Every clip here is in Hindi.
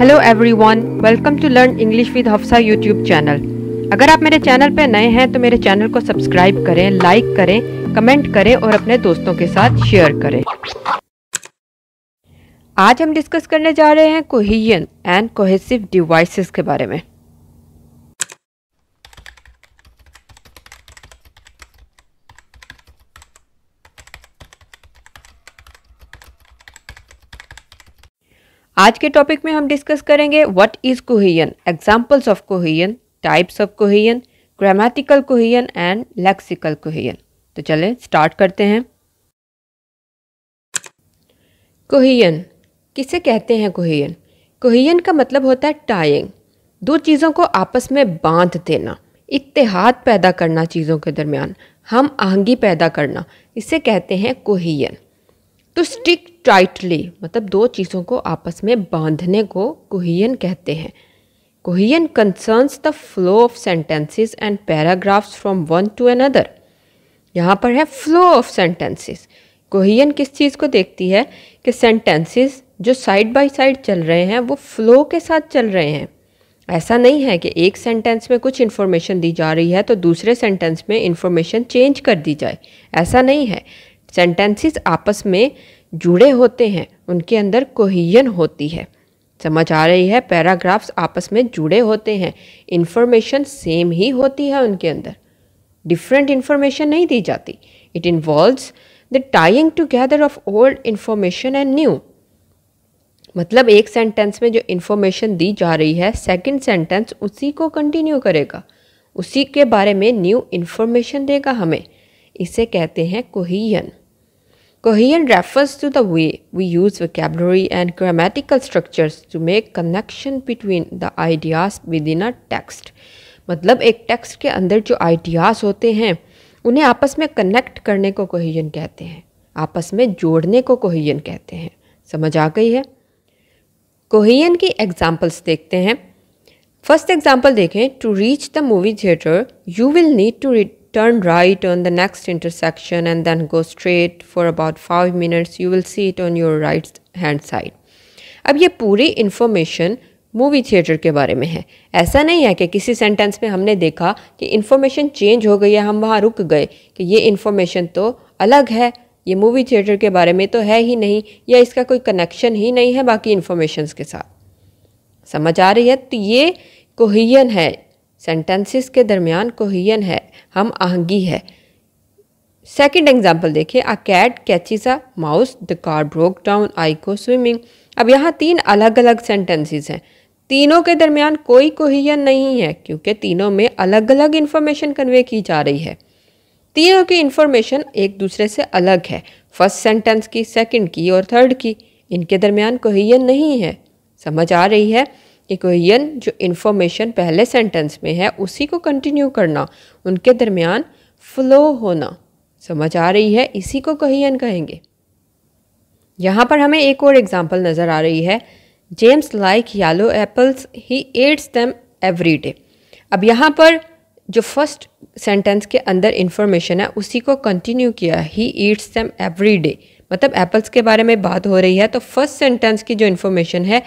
Hello everyone welcome to learn English with Hafsa YouTube channel अगर आप मेरे चैनल पर नए हैं तो मेरे चैनल को सब्सक्राइब करें लाइक करें कमेंट करें और अपने दोस्तों के साथ शेयर करें आज हम डिस्कस करने जा रहे हैं कोहियन एंड कोहेसिव डिवाइसेस के बारे में आज के टॉपिक में हम डिस्कस करेंगे what is cohesion examples of cohesion types of cohesion grammatical cohesion and lexical cohesion तो चलें स्टार्ट करते हैं कोहियन किसे कहते हैं कोहियन कोहियन का मतलब होता है टाइंग दो चीज़ों को आपस में बांध देना इतिहाद पैदा करना चीज़ों के दरमियान हम आहंगी पैदा करना इसे कहते हैं कोहियन तो स्टिक टाइटली मतलब दो चीज़ों को आपस में बांधने को कोहियन कहते हैं cohesion concerns the flow of sentences and paragraphs from one to another यहाँ पर है फ्लो ऑफ सेंटेंसेस कोहियन किस चीज़ को देखती है कि सेंटेंसेस जो साइड बाय साइड चल रहे हैं वो फ्लो के साथ चल रहे हैं ऐसा नहीं है कि एक सेंटेंस में कुछ इन्फॉर्मेशन दी जा रही है तो दूसरे सेंटेंस में इन्फॉर्मेशन चेंज कर दी जाए ऐसा नहीं है सेंटेंसेस आपस में जुड़े होते हैं उनके अंदर कोहियन होती है समझ आ रही है पैराग्राफ्स आपस में जुड़े होते हैं इन्फॉर्मेशन सेम ही होती है उनके अंदर डिफरेंट इन्फॉर्मेशन नहीं दी जाती it involves the tying together of old information and new मतलब एक सेंटेंस में जो इन्फॉर्मेशन दी जा रही है सेकेंड सेंटेंस उसी को कंटिन्यू करेगा उसी के बारे में न्यू इन्फॉर्मेशन देगा हमें इसे कहते हैं कोहियन Cohesion refers to the way we use vocabulary and grammatical structures to make connection between the ideas within a text. मतलब एक टेक्स्ट के अंदर जो आइडियाज़ होते हैं उन्हें आपस में कनेक्ट करने को कोहिजन कहते हैं आपस में जोड़ने को कोहिजन कहते हैं समझ आ गई है कोहिजन की एग्जांपल्स देखते हैं फर्स्ट एग्जांपल देखें to reach the movie theatre you will need to read turn right on the next intersection and then go straight for about five minutes you will see it on your right hand side अब ये पूरी इन्फॉर्मेशन मूवी थिएटर के बारे में है ऐसा नहीं है कि किसी सेंटेंस में हमने देखा कि इन्फॉर्मेशन चेंज हो गई है हम वहाँ रुक गए कि ये इन्फॉर्मेशन तो अलग है ये मूवी थिएटर के बारे में तो है ही नहीं या इसका कोई कनेक्शन ही नहीं है बाकी इन्फॉर्मेशन के साथ समझ आ रही है तो ये कोहियन है सेंटेंसेस के दरमियान कोहियन है हम आहंगी है सेकेंड एग्जाम्पल देखिए a cat catches a mouse the car broke down I go swimming अब यहाँ तीन अलग अलग सेंटेंसेस हैं तीनों के दरमियान कोई कोहियन नहीं है क्योंकि तीनों में अलग अलग इन्फॉर्मेशन कन्वे की जा रही है तीनों की इन्फॉर्मेशन एक दूसरे से अलग है फर्स्ट सेंटेंस की सेकंड की और थर्ड की इनके दरमियान कोहियन नहीं है समझ आ रही है इक्वेशन जो इन्फॉर्मेशन पहले सेंटेंस में है उसी को कंटिन्यू करना उनके दरमियान फ्लो होना समझ आ रही है इसी को कहियन कहेंगे यहाँ पर हमें एक और एग्जाम्पल नज़र आ रही है James like yellow apples he eats them every day अब यहाँ पर जो फर्स्ट सेंटेंस के अंदर इन्फॉर्मेशन है उसी को कंटिन्यू किया he eats them every day मतलब एप्पल्स के बारे में बात हो रही है तो फर्स्ट सेंटेंस की जो इन्फॉर्मेशन है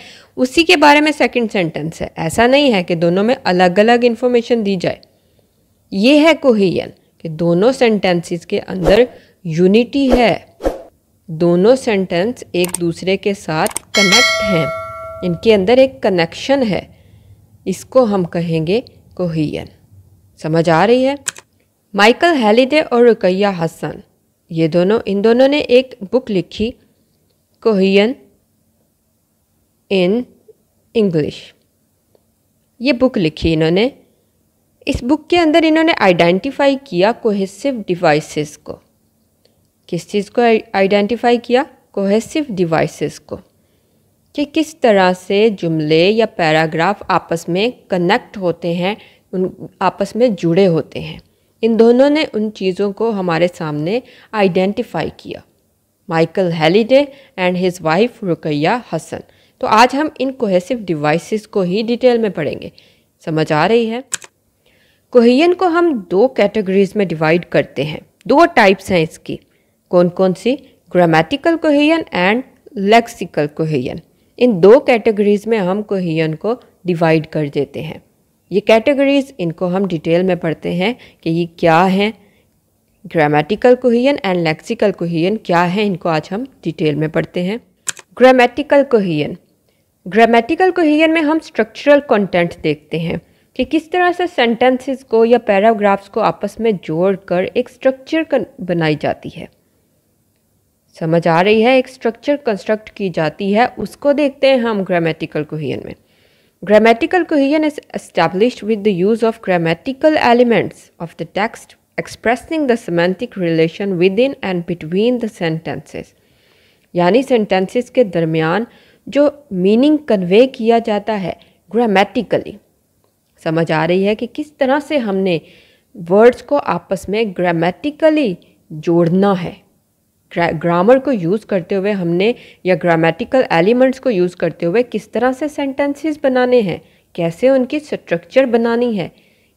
उसी के बारे में सेकंड सेंटेंस है ऐसा नहीं है कि दोनों में अलग अलग इन्फॉर्मेशन दी जाए ये है कोहियन कि दोनों सेंटेंसेस के अंदर यूनिटी है दोनों सेंटेंस एक दूसरे के साथ कनेक्ट हैं इनके अंदर एक कनेक्शन है इसको हम कहेंगे कोहियन समझ आ रही है माइकल हैलीडे और रुकैया हसन ये दोनों इन दोनों ने एक बुक लिखी कोहियन इन इंग्लिश ये बुक लिखी इन्होंने इस बुक के अंदर इन्होंने आइडेंटिफाई किया कोहेसिव डिवाइसेस को किस चीज़ को आइडेंटिफाई किया कोहेसिव डिवाइसेस को कि किस तरह से जुमले या पैराग्राफ आपस में कनेक्ट होते हैं उन आपस में जुड़े होते हैं इन दोनों ने उन चीज़ों को हमारे सामने आइडेंटिफाई किया Michael Halliday and his wife Ruqaiya Hasan तो आज हम इन कोहेसिव डिवाइसेस को ही डिटेल में पढ़ेंगे समझ आ रही है कोहियन को हम दो कैटेगरीज में डिवाइड करते हैं दो टाइप्स हैं इसकी कौन कौन सी grammatical cohesion and lexical cohesion इन दो कैटेगरीज में हम कोहियन को डिवाइड कर देते हैं ये कैटेगरीज इनको हम डिटेल में पढ़ते हैं कि ये क्या हैं grammatical cohesion and lexical cohesion क्या है इनको आज हम डिटेल में पढ़ते हैं ग्रामेटिकल कोहियन ग्रामेटिकल कोहियन में हम स्ट्रक्चरल कंटेंट देखते हैं कि किस तरह से सेंटेंसेस को या पैराग्राफ्स को आपस में जोड़कर एक स्ट्रक्चर बनाई जाती है समझ आ रही है एक स्ट्रक्चर कंस्ट्रक्ट की जाती है उसको देखते हैं हम ग्रामेटिकल कोहियन में Grammatical cohesion is established with the use of grammatical elements of the text expressing the semantic relation within and between the sentences. यानी sentences के दरमियान जो meaning convey किया जाता है grammatically. समझ आ रही है कि किस तरह से हमने words को आपस में grammatically जोड़ना है ग्रामर को यूज़ करते हुए हमने या ग्रामेटिकल एलिमेंट्स को यूज़ करते हुए किस तरह से सेंटेंसेस बनाने हैं कैसे उनकी स्ट्रक्चर बनानी है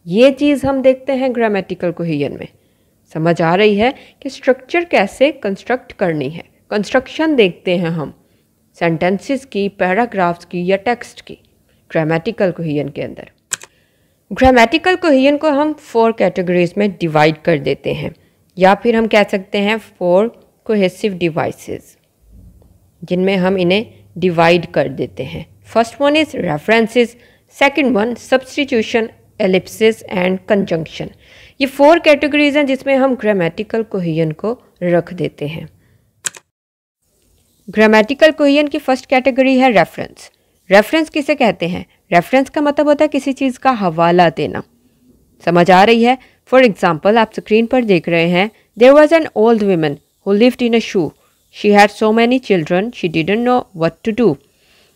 ये चीज़ हम देखते हैं ग्रामेटिकल कोहियन में समझ आ रही है कि स्ट्रक्चर कैसे कंस्ट्रक्ट करनी है कंस्ट्रक्शन देखते हैं हम सेंटेंसेस की पैराग्राफ्स की या टेक्स्ट की ग्रामेटिकल कोहियन के अंदर ग्रामेटिकल कोहियन को हम फोर कैटेगरीज में डिवाइड कर देते हैं या फिर हम कह सकते हैं फोर कोहेसिव डिवाइसेस जिनमें हम इन्हें डिवाइड कर देते हैं first one is references second one substitution ellipsis and conjunction ये फोर कैटेगरीज हैं जिसमें हम ग्रामेटिकल कोहियन को रख देते हैं ग्रामेटिकल कोहियन की फर्स्ट कैटेगरी है रेफरेंस रेफरेंस किसे कहते हैं रेफरेंस का मतलब होता है किसी चीज़ का हवाला देना समझ आ रही है फॉर एग्जाम्पल आप स्क्रीन पर देख रहे हैं there was an old women who lived in a shoe she had so many children, she didn't know what to do.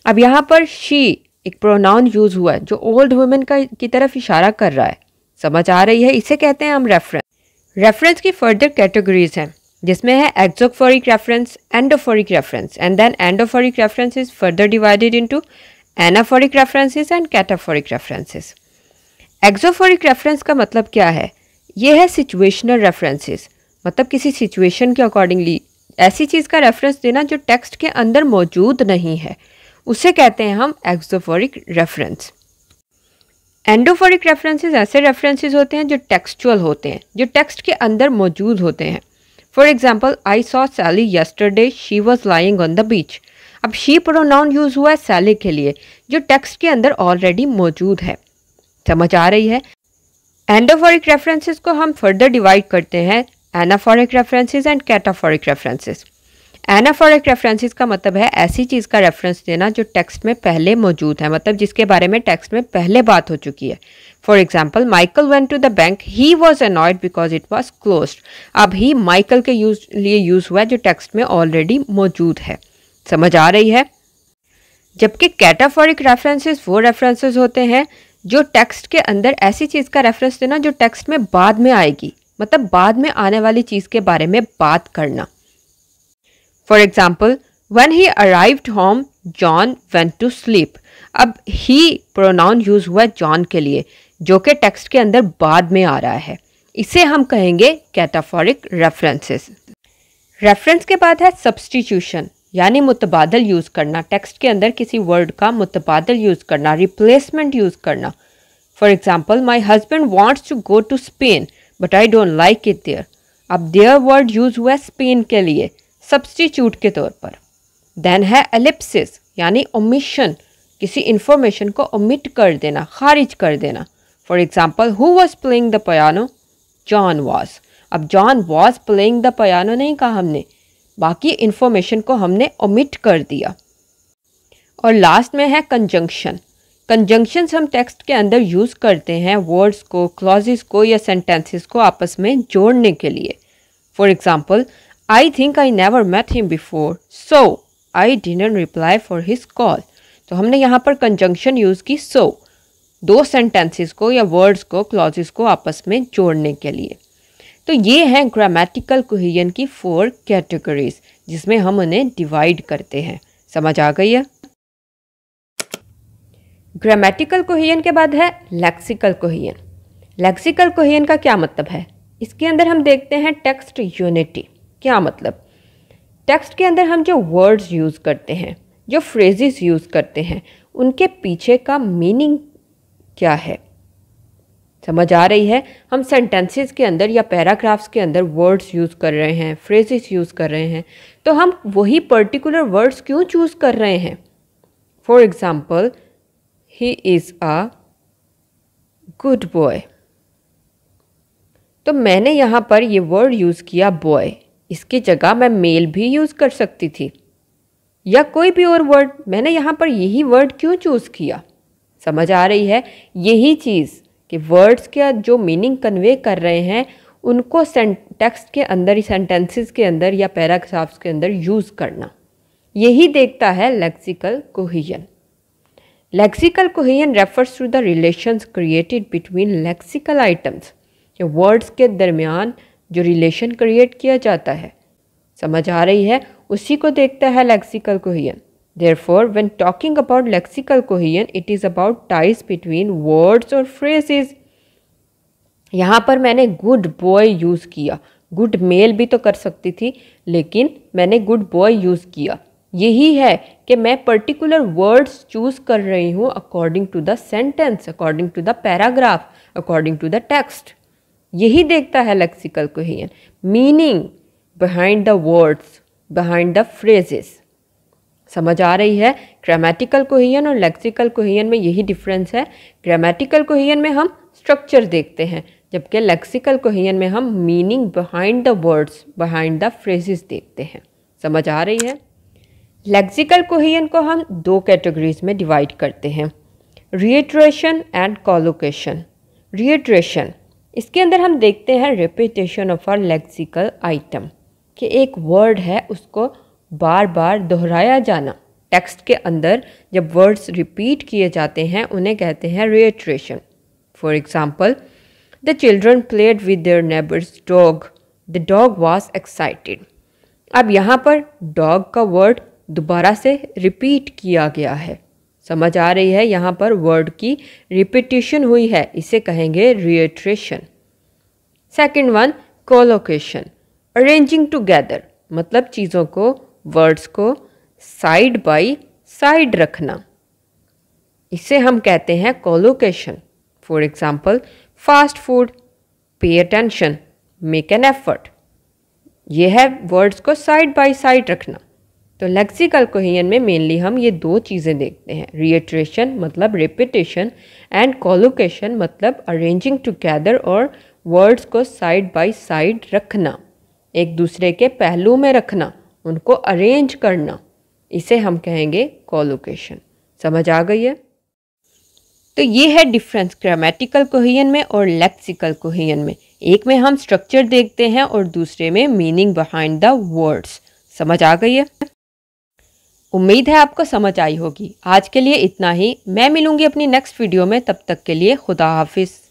अब यहाँ पर शी एक प्रोनाउन यूज़ हुआ है जो ओल्ड वुमेन का की तरफ इशारा कर रहा है समझ आ रही है इसे कहते हैं हम रेफरेंस रेफरेंस की फर्दर कैटेगरीज हैं जिसमें है exophoric reference endophoric reference and then endophoric reference is further divided into anaphoric references and cataphoric references exophoric reference का मतलब क्या है यह है सिचुएशनल रेफरेंसेज मतलब किसी सिचुएशन के अकॉर्डिंगली ऐसी चीज़ का रेफरेंस देना जो टेक्स्ट के अंदर मौजूद नहीं है उसे कहते हैं हम एक्सोफोरिक रेफरेंस एंडोफोरिक रेफरेंसेज ऐसे रेफरेंसेज होते हैं जो टेक्सचुअल होते हैं जो टेक्स्ट के अंदर मौजूद होते हैं for example I saw Sally yesterday she was lying on the beach अब शी प्रोनाउन यूज़ हुआ है सैली के लिए जो टेक्स्ट के अंदर ऑलरेडी मौजूद है समझ आ रही है एंडोफोरिक रेफरेंसेज को हम फर्दर डिवाइड करते हैं anaphoric references and cataphoric references anaphoric references का मतलब है ऐसी चीज़ का रेफरेंस देना जो टेक्स्ट में पहले मौजूद है मतलब जिसके बारे में टेक्स्ट में पहले बात हो चुकी है for example Michael went to the bank he was annoyed because it was closed अब ही माइकल के यूज लिए यूज़ हुआ है जो टेक्स्ट में ऑलरेडी मौजूद है समझ आ रही है जबकि कैटाफोरिक रेफरेंसेस वो रेफरेंसेस होते हैं जो टेक्स्ट के अंदर ऐसी चीज़ का रेफरेंस देना जो टेक्स्ट में बाद में आएगी मतलब बाद में आने वाली चीज़ के बारे में बात करना for example when he arrived home John went to sleep अब ही प्रोनाउन यूज़ हुआ जॉन के लिए जो कि टेक्स्ट के अंदर बाद में आ रहा है इसे हम कहेंगे कैटाफोरिक रेफरेंसेस रेफरेंस के बाद है सब्सटीट्यूशन यानी मुतबादल यूज़ करना टेक्स्ट के अंदर किसी वर्ड का मुतबादल यूज़ करना रिप्लेसमेंट यूज़ करना for example my husband wants to go to Spain but I don't like it there अब देयर वर्ड यूज़ हुआ है स्पेन के लिए सब्सटीट्यूट के तौर पर देन है एलिप्सिस यानी ओमिशन किसी इन्फॉर्मेशन को ओमिट कर देना खारिज कर देना for example who was playing the piano John was अब John was playing the piano नहीं कहा हमने बाकी इन्फॉर्मेशन को हमने ओमिट कर दिया और लास्ट में है कंजंक्शन कंजंक्शंस हम टेक्स्ट के अंदर यूज़ करते हैं वर्ड्स को क्लॉजेस को या सेंटेंसेस को आपस में जोड़ने के लिए for example I think I never met him before so I didn't reply for his call तो हमने यहाँ पर कंजंक्शन यूज़ की सो so, दो सेंटेंसेस को या वर्ड्स को क्लॉजेस को आपस में जोड़ने के लिए तो ये हैं ग्रामेटिकल कोहियन की फोर कैटेगरीज जिसमें हम उन्हें डिवाइड करते हैं समझ आ गई है ग्रामेटिकल कोहियन के बाद है लेक्सिकल कोहियन लेक्सिकल कोहियन का क्या मतलब है इसके अंदर हम देखते हैं टेक्स्ट यूनिटी क्या मतलब टेक्स्ट के अंदर हम जो वर्ड्स यूज़ करते हैं जो फ्रेजेस यूज़ करते हैं उनके पीछे का मीनिंग क्या है समझ आ रही है हम सेंटेंसेस के अंदर या पैराग्राफ्स के अंदर वर्ड्स यूज़ कर रहे हैं फ्रेजेस यूज़ कर रहे हैं तो हम वही पर्टिकुलर वर्ड्स क्यों चूज़ कर रहे हैं for example he is a good boy तो मैंने यहाँ पर ये वर्ड यूज़ किया बॉय इसकी जगह मैं मेल भी यूज़ कर सकती थी या कोई भी और वर्ड मैंने यहाँ पर यही वर्ड क्यों चूज़ किया समझ आ रही है यही चीज़ कि वर्ड्स के जो मीनिंग कन्वे कर रहे हैं उनको टेक्स्ट के अंदर सेंटेंसेस के अंदर या पैराग्राफ्स के अंदर यूज़ करना यही देखता है lexical cohesion lexical cohesion refers to the relation created between lexical items ये वर्ड्स के दरमियान जो रिलेशन क्रिएट किया जाता है समझ आ रही है उसी को देखता है lexical there therefore when talking about lexical cohesion it is about ties between words और फ्रेजिज यहाँ पर मैंने गुड बॉय यूज़ किया गुड मेल भी तो कर सकती थी लेकिन मैंने गुड बॉय यूज़ किया यही है कि मैं पर्टिकुलर वर्ड्स चूज़ कर रही हूँ according to the sentence according to the paragraph according to the text यही देखता है lexical cohesion meaning behind the words behind the phrases समझ आ रही है ग्रामेटिकल कोहियन और लेक्सिकल कोहियन में यही डिफरेंस है ग्रामेटिकल कोहियन में हम स्ट्रक्चर देखते हैं जबकि लेक्सिकल कोहियन में हम meaning behind the words behind the phrases देखते हैं समझ आ रही है लेक्सिकल कोहियन को हम दो कैटेगरीज में डिवाइड करते हैं रिएट्रेशन एंड कॉलोकेशन रिएट्रेशन इसके अंदर हम देखते हैं repetition of or lexical item कि एक वर्ड है उसको बार बार दोहराया जाना टेक्स्ट के अंदर जब वर्ड्स रिपीट किए जाते हैं उन्हें कहते हैं reiteration for example the children played with their neighbours dog the dog was excited अब यहाँ पर डॉग का वर्ड दोबारा से रिपीट किया गया है समझ आ रही है यहाँ पर वर्ड की रिपीटेशन हुई है इसे कहेंगे reiteration second one collocation arranging together मतलब चीज़ों को वर्ड्स को साइड बाई साइड रखना इसे हम कहते हैं collocation for example fast food pay attention make an effort यह है वर्ड्स को साइड बाय साइड रखना तो लेक्सिकल कोहियन में मेनली हम ये दो चीज़ें देखते हैं रिएट्रेशन मतलब रिपीटेशन एंड कॉलोकेशन मतलब अरेंजिंग टुगेदर और वर्ड्स को साइड बाय साइड रखना एक दूसरे के पहलू में रखना उनको अरेंज करना इसे हम कहेंगे कॉलोकेशन समझ आ गई है तो ये है डिफरेंस ग्रामेटिकल कोहियन में और लेक्सिकल कोहियन में एक में हम स्ट्रक्चर देखते हैं और दूसरे में मीनिंग बिहाइंड द वर्ड्स समझ आ गई है उम्मीद है आपको समझ आई होगी आज के लिए इतना ही मैं मिलूंगी अपनी नेक्स्ट वीडियो में तब तक के लिए खुदा हाफिज़